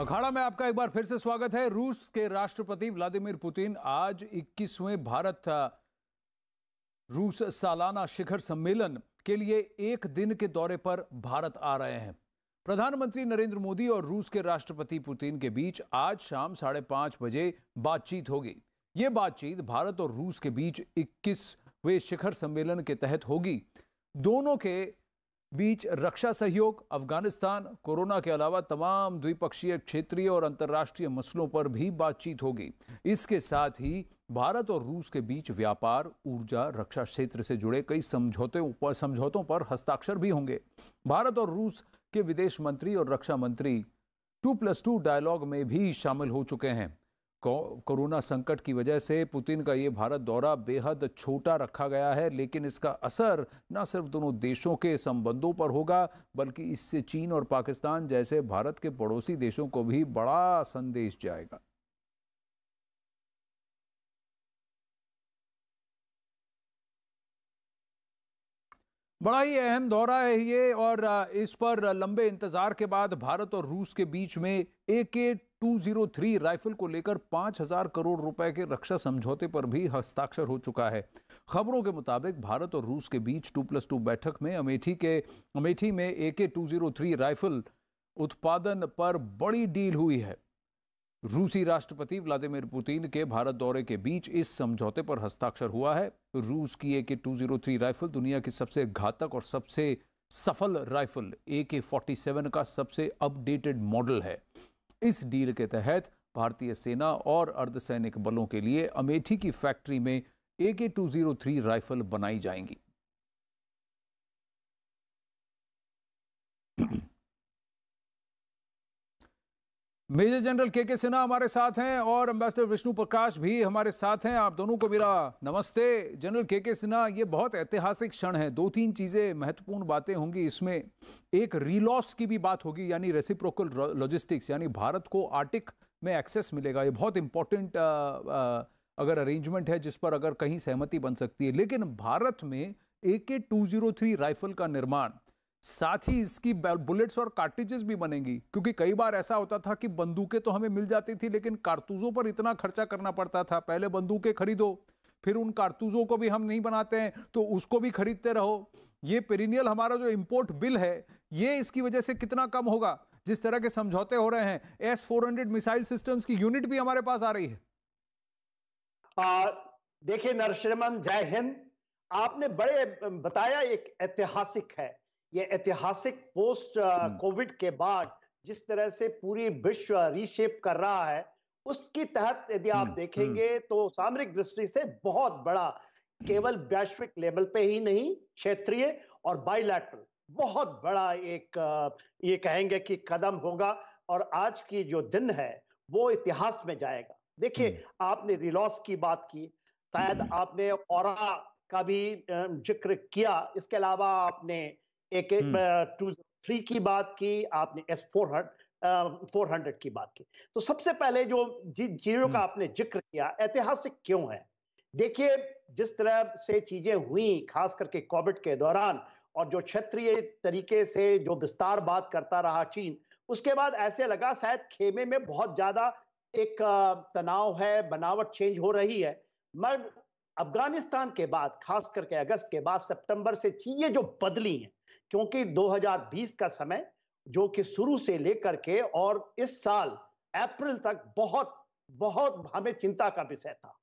अखाड़ा में आपका एक बार फिर से स्वागत है रूस के राष्ट्रपति व्लादिमीर पुतिन आज 21वें भारत रूस सालाना शिखर सम्मेलन के लिए एक दिन के दौरे पर भारत आ रहे हैं प्रधानमंत्री नरेंद्र मोदी और रूस के राष्ट्रपति पुतिन के बीच आज शाम साढ़े पांच बजे बातचीत होगी ये बातचीत भारत और रूस के बीच इक्कीसवें शिखर सम्मेलन के तहत होगी दोनों के बीच रक्षा सहयोग अफगानिस्तान कोरोना के अलावा तमाम द्विपक्षीय क्षेत्रीय और अंतर्राष्ट्रीय मसलों पर भी बातचीत होगी इसके साथ ही भारत और रूस के बीच व्यापार ऊर्जा रक्षा क्षेत्र से जुड़े कई समझौते समझौतों पर हस्ताक्षर भी होंगे भारत और रूस के विदेश मंत्री और रक्षा मंत्री टू प्लस टू डायलॉग में भी शामिल हो चुके हैं कोरोना संकट की वजह से पुतिन का ये भारत दौरा बेहद छोटा रखा गया है लेकिन इसका असर न सिर्फ दोनों देशों के संबंधों पर होगा बल्कि इससे चीन और पाकिस्तान जैसे भारत के पड़ोसी देशों को भी बड़ा संदेश जाएगा बड़ा ही अहम दौरा है ये और इस पर लंबे इंतजार के बाद भारत और रूस के बीच में ए के टू जीरो थ्री राइफल को लेकर पांच हजार करोड़ रुपए के रक्षा समझौते पर भी हस्ताक्षर हो चुका है खबरों के मुताबिक भारत और रूस के बीच टू प्लस टू बैठक में अमेठी के अमेठी में ए के टू जीरो थ्री राइफल उत्पादन पर बड़ी डील हुई है रूसी राष्ट्रपति व्लादिमीर पुतिन के भारत दौरे के बीच इस समझौते पर हस्ताक्षर हुआ है रूस की ए के टू जीरो थ्री राइफल दुनिया की सबसे घातक और सबसे सफल राइफल ए के फोर्टी सेवन का सबसे अपडेटेड मॉडल है इस डील के तहत भारतीय सेना और अर्धसैनिक बलों के लिए अमेठी की फैक्ट्री में ए के टू जीरो थ्री राइफल बनाई जाएंगी मेजर जनरल के के सिन्हा हमारे साथ हैं और एम्बेसडर विष्णु प्रकाश भी हमारे साथ हैं आप दोनों को मेरा नमस्ते जनरल के के सिन्हा ये बहुत ऐतिहासिक क्षण है दो तीन चीज़ें महत्वपूर्ण बातें होंगी इसमें एक रीलॉस की भी बात होगी यानी रेसिप्रोकल लॉजिस्टिक्स यानी भारत को आर्टिक में एक्सेस मिलेगा ये बहुत इंपॉर्टेंट अगर अरेंजमेंट है जिस पर अगर कहीं सहमति बन सकती है लेकिन भारत में ए के टू जीरो थ्री राइफल का निर्माण साथ ही इसकी बुलेट्स और कार्टिजेस भी बनेंगी क्योंकि कई बार ऐसा होता था कि बंदूकें तो हमें मिल जाती थी लेकिन कारतूजों पर इतना खर्चा करना पड़ता था पहले बंदूकें खरीदो फिर उन कारतूजों को भी हम नहीं बनाते हैं तो उसको भी खरीदते रहो ये पेरिनियल हमारा जो इम्पोर्ट बिल है ये इसकी वजह से कितना कम होगा जिस तरह के समझौते हो रहे हैं S four hundred missile systems की यूनिट भी हमारे पास आ रही है देखिए नरसिमन जय हिंद आपने बड़े बताया एक ऐतिहासिक है ये ऐतिहासिक पोस्ट uh, हम्म। कोविड के बाद जिस तरह से पूरी विश्व रीशेप कर रहा है उसकी तहत यदि आप हम्म, देखेंगे हम्म। तो सामरिक दृष्टि से बहुत बड़ा केवल वैश्विक लेवल पे ही नहीं क्षेत्रीय और बाइलैटरल बहुत बड़ा एक uh, ये कहेंगे कि कदम होगा और आज की जो दिन है वो इतिहास में जाएगा देखिए आपने रिलॉस की बात की शायद आपने और का भी uh, जिक्र किया इसके अलावा आपने एक हम्म। टू थ्री की बात की आपने एस फोर फोर हंड्रेड की बात की तो सबसे पहले जो जिन चीजों का हम्म। आपने जिक्र किया ऐतिहासिक क्यों है देखिए जिस तरह से चीजें हुई खास करके कोविड के दौरान और जो क्षेत्रीय तरीके से जो विस्तार बात करता रहा चीन उसके बाद ऐसे लगा शायद खेमे में बहुत ज्यादा एक तनाव है बनावट चेंज हो रही है मगर अफगानिस्तान के बाद खास करके अगस्त के बाद सितंबर से चीजें जो बदली हैं क्योंकि 2020 का समय जो कि शुरू से लेकर के और इस साल अप्रैल तक बहुत बहुत हमें चिंता का विषय था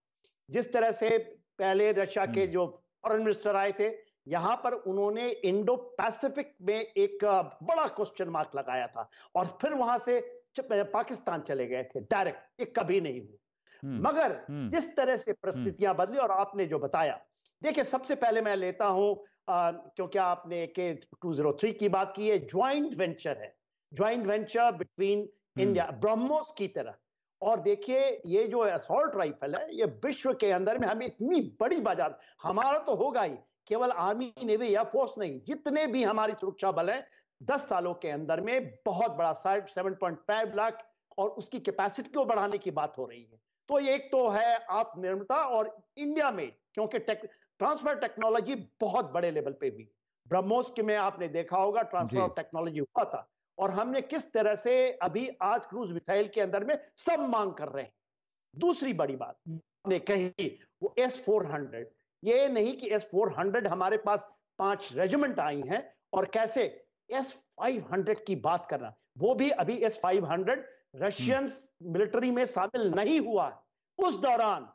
जिस तरह से पहले रशिया के हम्म। जो फॉरेन मिनिस्टर आए थे यहां पर उन्होंने इंडो पैसिफिक में एक बड़ा क्वेश्चन मार्क लगाया था और फिर वहां से पाकिस्तान चले गए थे डायरेक्ट ये कभी नहीं हुआ हम्म, मगर हम्म। जिस तरह से हम्म। परिस्थितियां बदली और आपने जो बताया देखिए सबसे पहले मैं लेता हूं आ, क्योंकि आपने के टू जीरो थ्री की बात की है ज्वाइंट वेंचर है joint venture between India BrahMos की तरह और देखिए ये जो असॉल्ट राइफल है ये विश्व के अंदर में हमें इतनी बड़ी बाजार हमारा तो होगा ही केवल आर्मी नेवी या फोर्स नहीं जितने भी हमारी सुरक्षा बल है दस सालों के अंदर में बहुत बड़ा side seven point five lakh और उसकी कैपेसिटी को बढ़ाने की बात हो रही है तो एक तो है आत्मनिर्भरता और इंडिया में क्योंकि टेक, ट्रांसफर टेक्नोलॉजी बहुत बड़े लेवल पे भी ब्रह्मोस के में आपने देखा होगा ट्रांसफर ऑफ टेक्नोलॉजी हुआ था और हमने किस तरह से अभी आज क्रूज मिसाइल के अंदर में सब मांग कर रहे हैं दूसरी बड़ी बात ने कही वो एस फोर हंड्रेड ये नहीं कि एस फोर हंड्रेड हमारे पास पांच रेजिमेंट आई हैं और कैसे एस फाइव हंड्रेड की बात कर रहा वो भी अभी S five hundred Russian military में शामिल नहीं हुआ उस दौरान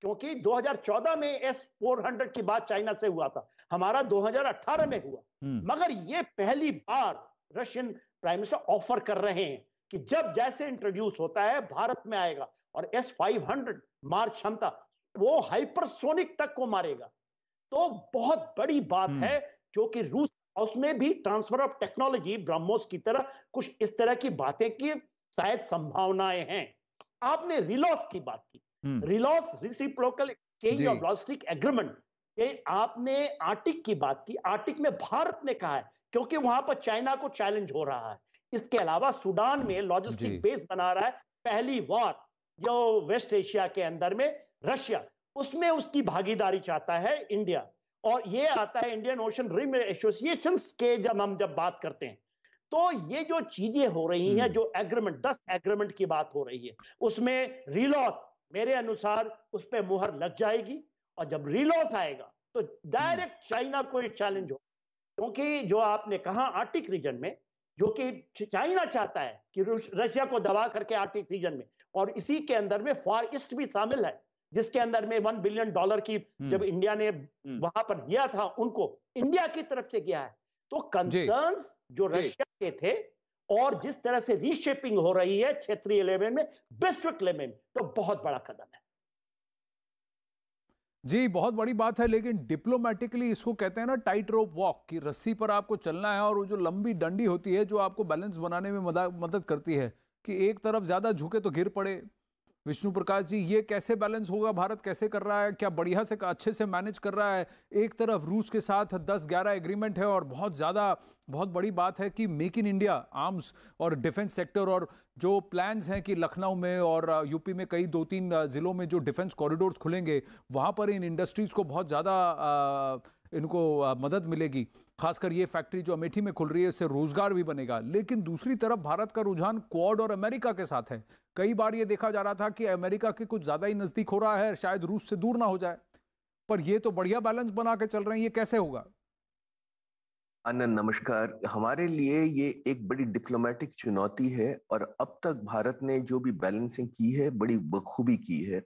क्योंकि 2014 में एस फोर हंड्रेड की बात चाइना से हुआ था हमारा 2018 में हुआ हम्म। मगर ये पहली बार रशियन प्राइम मिनिस्टर ऑफर कर रहे हैं कि जब जैसे इंट्रोड्यूस होता है भारत में आएगा और एस फाइव हंड्रेड मार क्षमता वो हाइपरसोनिक तक को मारेगा तो बहुत बड़ी बात हम्म। है जो कि रूस और उसमें भी ट्रांसफर ऑफ टेक्नोलॉजी ब्रह्मोस की तरह कुछ इस तरह की बातें की शायद संभावनाएं हैं आपने रिलॉस की बात की RELOS reciprocal change of logistic agreement ये आपने आर्टिक की बात की आर्टिक में भारत ने कहा है क्योंकि वहां पर चाइना को चैलेंज हो रहा है इसके अलावा सूडान में लॉजिस्टिक बेस बना रहा है पहली बार जो वेस्ट एशिया के अंदर में रशिया उसमें उसकी भागीदारी चाहता है इंडिया और ये आता है इंडियन ओशन रिम एसोसिएशन के जब हम जब बात करते हैं तो ये जो चीजें हो रही हैं हम्म। जो एग्रीमेंट दस एग्रीमेंट की बात हो रही है उसमें रिलॉस मेरे अनुसार उस पर मुहर लग जाएगी और जब रिलॉस आएगा तो डायरेक्ट हम्म। चाइना को एक चैलेंज हो क्योंकि जो आपने कहा आर्टिक रीजन में जो कि चाइना चाहता है कि रशिया को दबा करके आर्टिक रीजन में और इसी के अंदर में फॉर ईस्ट भी शामिल है जिसके अंदर में वन बिलियन डॉलर की हम्म। जब इंडिया ने हम्म। वहां पर दिया था उनको इंडिया की तरफ से किया है तो कंसर्न जो रशिया के थे और जिस तरह से रीशेपिंग हो रही है क्षेत्रीय लेवल में वैश्विक लेवल में तो बहुत बड़ा कदम है जी बहुत बड़ी बात है लेकिन डिप्लोमेटिकली इसको कहते हैं ना टाइट रोप वॉक कि रस्सी पर आपको चलना है और वो जो लंबी डंडी होती है जो आपको बैलेंस बनाने में मदद करती है कि एक तरफ ज्यादा झुके तो गिर पड़े विष्णु प्रकाश जी ये कैसे बैलेंस होगा भारत कैसे कर रहा है क्या बढ़िया से अच्छे से मैनेज कर रहा है एक तरफ रूस के साथ 10-11 एग्रीमेंट है और बहुत ज़्यादा बहुत बड़ी बात है कि मेक इन इंडिया आर्म्स और डिफेंस सेक्टर और जो प्लान्स हैं कि लखनऊ में और यूपी में कई दो तीन ज़िलों में जो डिफेंस कॉरिडोर्स खुलेंगे वहाँ पर इन इंडस्ट्रीज़ को बहुत ज़्यादा इनको मदद मिलेगी खासकर ये फैक्ट्री जो अमेठी में खुल रही है इससे रोजगार भी बनेगा लेकिन दूसरी तरफ भारत का रुझान क्वाड और अमेरिका के साथ है कई बार ये देखा जा रहा था कि अमेरिका के कुछ ज़्यादा ही नज़दीक हो रहा है शायद रूस से दूर ना हो जाए पर ये तो बढ़िया बैलेंस बना के चल रहे हैं ये कैसे होगा आनंद नमस्कार हमारे लिए ये एक बड़ी डिप्लोमेटिक चुनौती है और अब तक भारत ने जो भी बैलेंसिंग की है बड़ी बखूबी की है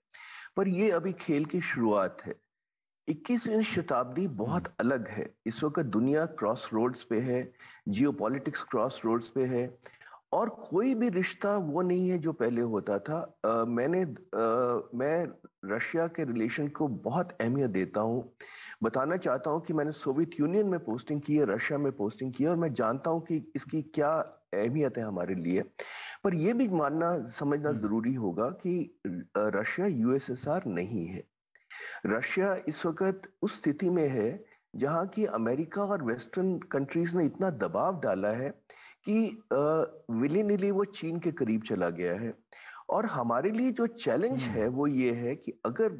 पर ये अभी खेल की शुरुआत है इक्कीसवीं शताब्दी बहुत अलग है इस वक्त दुनिया क्रॉस रोड्स पे है जियोपॉलिटिक्स क्रॉस रोड्स पे है और कोई भी रिश्ता वो नहीं है जो पहले होता था आ, मैंने आ, मैं रशिया के रिलेशन को बहुत अहमियत देता हूँ बताना चाहता हूँ कि मैंने सोवियत यूनियन में पोस्टिंग की है रशिया में पोस्टिंग की है और मैं जानता हूँ कि इसकी क्या अहमियत है हमारे लिए पर यह भी मानना समझना हम्म। जरूरी होगा कि रशिया यूएसएसआर नहीं है रशिया इस वक्त उस स्थिति में है जहां की अमेरिका और वेस्टर्न कंट्रीज ने इतना दबाव डाला है कि विली निली वो चीन के करीब चला गया है और हमारे लिए जो चैलेंज हम्म। है वो ये है कि अगर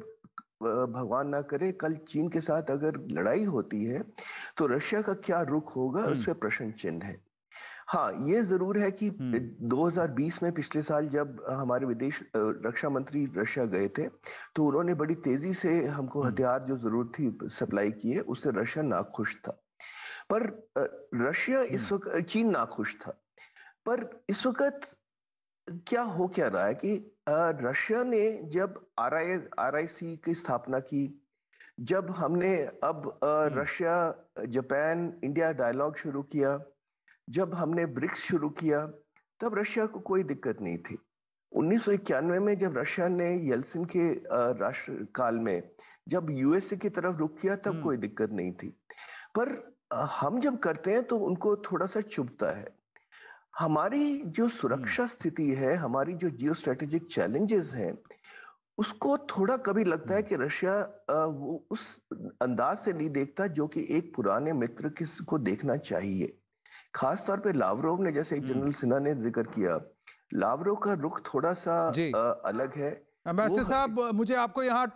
भगवान ना करे कल चीन के साथ अगर लड़ाई होती है तो रशिया का क्या रुख होगा हम्म। उस पर प्रश्न चिन्ह है हाँ ये जरूर है कि 2020 में पिछले साल जब हमारे विदेश रक्षा मंत्री रशिया गए थे तो उन्होंने बड़ी तेजी से हमको हथियार जो जरूरत थी सप्लाई किए उससे रशिया नाखुश था पर रशिया इस वक्त चीन नाखुश था पर इस वक्त क्या हो क्या रहा है कि रशिया ने जब आर आई आर आई सी की स्थापना की जब हमने अब रशिया जापान इंडिया डायलॉग शुरू किया जब हमने ब्रिक्स शुरू किया तब रशिया को कोई दिक्कत नहीं थी उन्नीस में जब रशिया ने येल्सिन के राष्ट्र काल में जब यूएसए की तरफ रुख किया तब हम्म। कोई दिक्कत नहीं थी पर हम जब करते हैं तो उनको थोड़ा सा चुभता है हमारी जो सुरक्षा हम्म। स्थिति है हमारी जो जियो स्ट्रेटेजिक चैलेंजेस हैं उसको थोड़ा कभी लगता है हम्म। कि रशिया वो उस अंदाज से नहीं देखता जो कि एक पुराने मित्र किस को देखना चाहिए खास तौर पे लावरोव ने जैसे हम्म। जनरल सिन्हा ने जिक्र किया लावरोव का रुख थोड़ा सा अलग है साहब मुझे आपको यहाँ